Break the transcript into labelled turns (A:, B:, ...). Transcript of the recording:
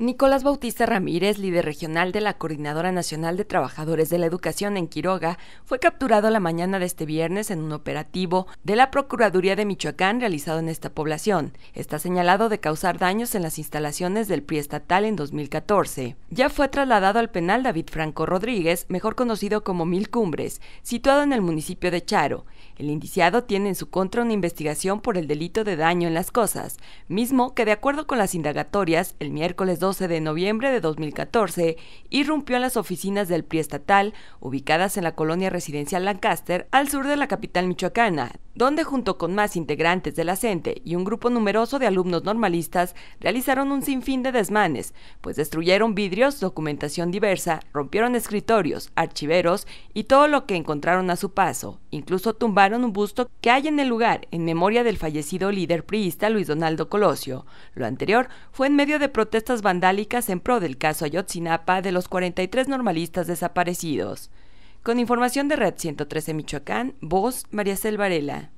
A: Nicolás Bautista Ramírez, líder regional de la Coordinadora Nacional de Trabajadores de la Educación en Quiroga, fue capturado la mañana de este viernes en un operativo de la Procuraduría de Michoacán realizado en esta población. Está señalado de causar daños en las instalaciones del PRI estatal en 2014. Ya fue trasladado al penal David Franco Rodríguez, mejor conocido como Mil Cumbres, situado en el municipio de Charo. El indiciado tiene en su contra una investigación por el delito de daño en las cosas, mismo que de acuerdo con las indagatorias, el miércoles 2 12 de noviembre de 2014, irrumpió en las oficinas del PRI estatal, ubicadas en la colonia residencial Lancaster, al sur de la capital michoacana, donde junto con más integrantes de la CENTE y un grupo numeroso de alumnos normalistas realizaron un sinfín de desmanes, pues destruyeron vidrios, documentación diversa, rompieron escritorios, archiveros y todo lo que encontraron a su paso. Incluso tumbaron un busto que hay en el lugar en memoria del fallecido líder priista Luis Donaldo Colosio. Lo anterior fue en medio de protestas vandálicas en pro del caso Ayotzinapa de los 43 normalistas desaparecidos. Con información de Red 113 Michoacán, voz María Selvarela.